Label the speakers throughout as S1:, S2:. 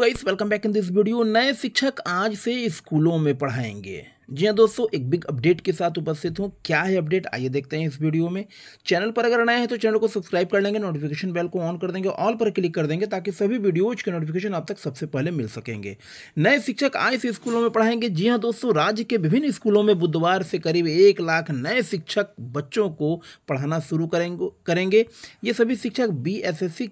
S1: guys welcome back in this video नए शिक्षक आज से स्कूलों में पढ़ाएंगे जी हाँ दोस्तों एक बिग अपडेट के साथ उपस्थित हूँ क्या है अपडेट आइए देखते हैं इस वीडियो में चैनल पर अगर नए हैं तो चैनल को सब्सक्राइब कर लेंगे नोटिफिकेशन बेल को ऑन कर देंगे ऑल पर क्लिक कर देंगे ताकि सभी वीडियोज के नोटिफिकेशन आप तक सबसे पहले मिल सकेंगे नए शिक्षक आए से स्कूलों में पढ़ाएंगे जी हाँ दोस्तों राज्य के विभिन्न स्कूलों में बुधवार से करीब एक लाख नए शिक्षक बच्चों को पढ़ाना शुरू करेंगे करेंगे ये सभी शिक्षक बी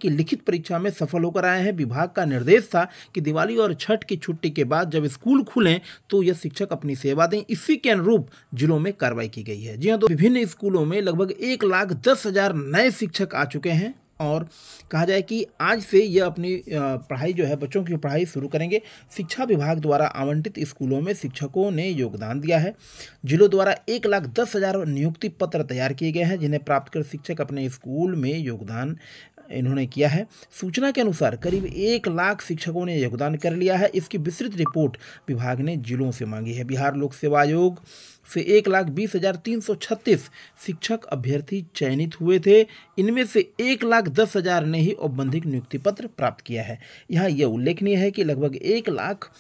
S1: की लिखित परीक्षा में सफल होकर आए हैं विभाग का निर्देश था कि दिवाली और छठ की छुट्टी के बाद जब स्कूल खुलें तो यह शिक्षक अपनी सेवा बाद इसी के अनुरूप जिलों में कार्रवाई की गई है जी हाँ तो विभिन्न स्कूलों में लगभग एक लाख दस हजार नए शिक्षक आ चुके हैं और कहा जाए कि आज से यह अपनी पढ़ाई जो है बच्चों की पढ़ाई शुरू करेंगे शिक्षा विभाग द्वारा आवंटित स्कूलों में शिक्षकों ने योगदान दिया है जिलों द्वारा एक लाख दस हज़ार नियुक्ति पत्र तैयार किए गए हैं जिन्हें प्राप्त कर शिक्षक अपने स्कूल में योगदान इन्होंने किया है सूचना के अनुसार करीब एक लाख शिक्षकों ने योगदान कर लिया है इसकी विस्तृत रिपोर्ट विभाग ने जिलों से मांगी है बिहार लोक सेवा आयोग से एक लाख बीस हज़ार तीन सौ छत्तीस शिक्षक अभ्यर्थी चयनित हुए थे इनमें से एक लाख दस हजार ने ही औपबंधिक नियुक्ति पत्र प्राप्त किया है यहाँ यह उल्लेखनीय है कि लगभग एक लाख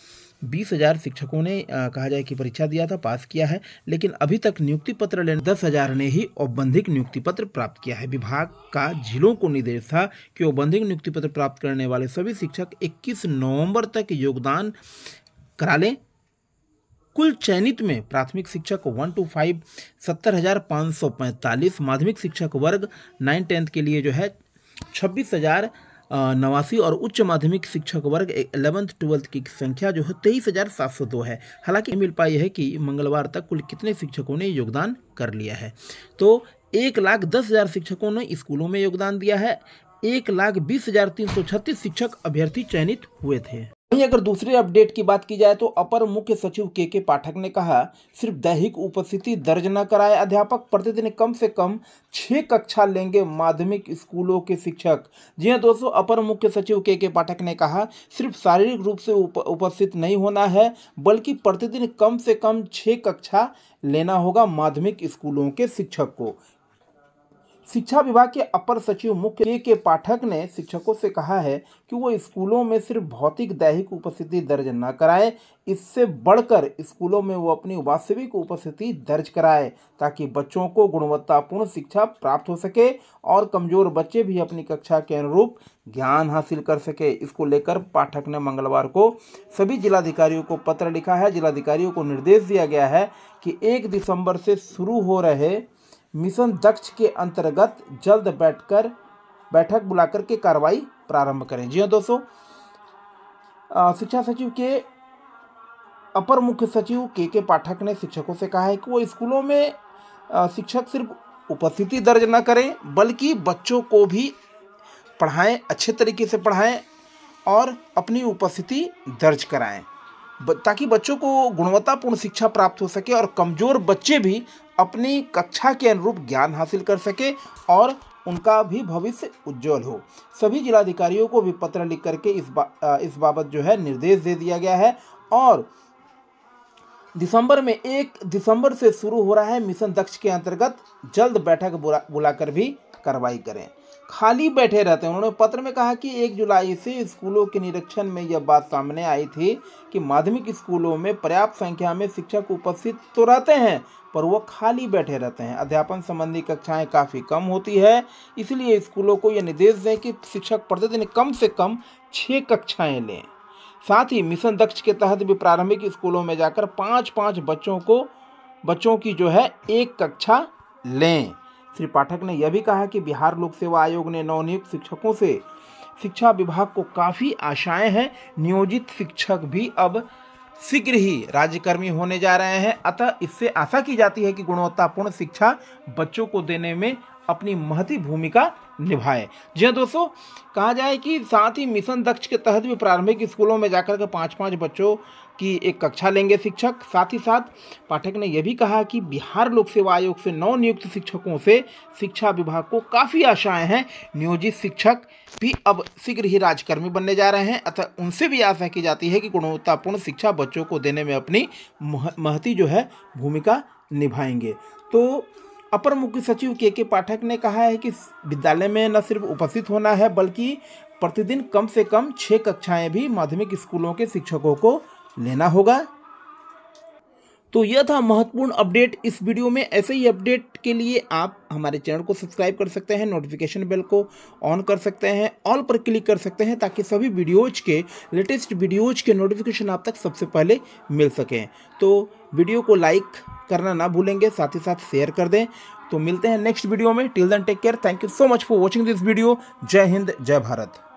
S1: बीस हजार शिक्षकों ने आ, कहा जाए कि परीक्षा दिया था पास किया है लेकिन अभी तक नियुक्ति पत्र लेने दस हजार ने ही औपबंधिक नियुक्ति पत्र प्राप्त किया है विभाग का जिलों को निर्देश था कि औपबंधिक नियुक्ति पत्र प्राप्त करने वाले सभी शिक्षक 21 नवंबर तक योगदान करा लें कुल चयनित में प्राथमिक शिक्षक वन टू फाइव सत्तर हज़ार पाँच सौ पैंतालीस माध्यमिक शिक्षक वर्ग नाइन टेंथ के लिए जो है छब्बीस हज़ार नवासी और उच्च माध्यमिक शिक्षक वर्ग एलेवंथ ट्वेल्थ की संख्या जो है तेईस हज़ार सात सौ दो है हालांकि मिल पाई है कि मंगलवार तक कुल कितने शिक्षकों ने योगदान कर लिया है तो एक लाख दस हज़ार शिक्षकों ने स्कूलों में योगदान दिया है एक लाख बीस हज़ार तीन सौ छत्तीस शिक्षक अभ्यर्थी चयनित हुए थे वहीं अगर दूसरे अपडेट की बात की जाए तो अपर मुख्य सचिव के के पाठक ने कहा सिर्फ दैहिक उपस्थिति दर्ज न कराए अध्यापक प्रतिदिन कम से कम छः कक्षा लेंगे माध्यमिक स्कूलों के शिक्षक जी हाँ दोस्तों अपर मुख्य सचिव के के पाठक ने कहा सिर्फ शारीरिक रूप से उप, उपस्थित नहीं होना है बल्कि प्रतिदिन कम से कम छः कक्षा लेना होगा माध्यमिक स्कूलों के शिक्षक को शिक्षा विभाग के अपर सचिव मुख्य के, के पाठक ने शिक्षकों से कहा है कि वो स्कूलों में सिर्फ भौतिक दैहिक उपस्थिति दर्ज न कराएं इससे बढ़कर स्कूलों में वो अपनी वास्तविक उपस्थिति दर्ज कराएं ताकि बच्चों को गुणवत्तापूर्ण शिक्षा प्राप्त हो सके और कमज़ोर बच्चे भी अपनी कक्षा के अनुरूप ज्ञान हासिल कर सके इसको लेकर पाठक ने मंगलवार को सभी जिलाधिकारियों को पत्र लिखा है जिलाधिकारियों को निर्देश दिया गया है कि एक दिसंबर से शुरू हो रहे मिशन दक्ष के अंतर्गत जल्द बैठकर बैठक बुलाकर के कार्रवाई प्रारंभ करें जी हाँ दोस्तों शिक्षा सचिव के अपर मुख्य सचिव के के पाठक ने शिक्षकों से कहा है कि वो स्कूलों में शिक्षक सिर्फ उपस्थिति दर्ज न करें बल्कि बच्चों को भी पढ़ाएं अच्छे तरीके से पढ़ाएं और अपनी उपस्थिति दर्ज कराएं ताकि बच्चों को गुणवत्तापूर्ण शिक्षा प्राप्त हो सके और कमज़ोर बच्चे भी अपनी कक्षा के अनुरूप ज्ञान हासिल कर सके और उनका भी भविष्य उज्जवल हो सभी जिलाधिकारियों को भी पत्र लिख करके इस बा, इस बाबत जो है निर्देश दे दिया गया है और दिसंबर में एक दिसंबर से शुरू हो रहा है मिशन दक्ष के अंतर्गत जल्द बैठक बुला बुलाकर भी कार्रवाई करें खाली बैठे रहते हैं उन्होंने पत्र में कहा कि एक जुलाई से स्कूलों के निरीक्षण में यह बात सामने आई थी कि माध्यमिक स्कूलों में पर्याप्त संख्या में शिक्षक उपस्थित तो रहते हैं पर वो खाली बैठे रहते हैं अध्यापन संबंधी कक्षाएं काफ़ी कम होती है इसलिए स्कूलों को ये निर्देश दें कि शिक्षक प्रतिदिन कम से कम छः कक्षाएँ लें साथ ही मिशन दक्ष के तहत भी प्रारंभिक स्कूलों में जाकर पाँच पाँच बच्चों को बच्चों की जो है एक कक्षा लें श्री पाठक ने यह भी कहा कि बिहार लोक सेवा आयोग ने नवनियुक्त शिक्षकों से शिक्षा विभाग को काफ़ी आशाएं हैं नियोजित शिक्षक भी अब शीघ्र ही राज्यकर्मी होने जा रहे हैं अतः इससे आशा की जाती है कि गुणवत्तापूर्ण शिक्षा बच्चों को देने में अपनी महती भूमिका निभाए जी हाँ दोस्तों कहा जाए कि साथ ही मिशन दक्ष के तहत भी प्रारंभिक स्कूलों में जाकर के पाँच पाँच बच्चों की एक कक्षा लेंगे शिक्षक साथ ही साथ पाठक ने यह भी कहा कि बिहार लोक सेवा आयोग से नौ नियुक्त शिक्षकों से शिक्षा विभाग को काफ़ी आशाएं हैं नियोजित शिक्षक भी अब शीघ्र ही राजकर्मी बनने जा रहे हैं अतः उनसे भी आशा की जाती है कि गुणवत्तापूर्ण शिक्षा बच्चों को देने में अपनी महती जो है भूमिका निभाएंगे तो अपर मुख्य सचिव के के पाठक ने कहा है कि विद्यालय में न सिर्फ उपस्थित होना है बल्कि प्रतिदिन कम से कम छः कक्षाएं भी माध्यमिक स्कूलों के शिक्षकों को लेना होगा तो यह था महत्वपूर्ण अपडेट इस वीडियो में ऐसे ही अपडेट के लिए आप हमारे चैनल को सब्सक्राइब कर सकते हैं नोटिफिकेशन बेल को ऑन कर सकते हैं ऑल पर क्लिक कर सकते हैं ताकि सभी वीडियोज के लेटेस्ट वीडियोज के नोटिफिकेशन आप तक सबसे पहले मिल सकें तो वीडियो को लाइक करना ना भूलेंगे साथ ही साथ शेयर कर दें तो मिलते हैं नेक्स्ट वीडियो में till then take care thank you so much for watching this video जय हिंद जय भारत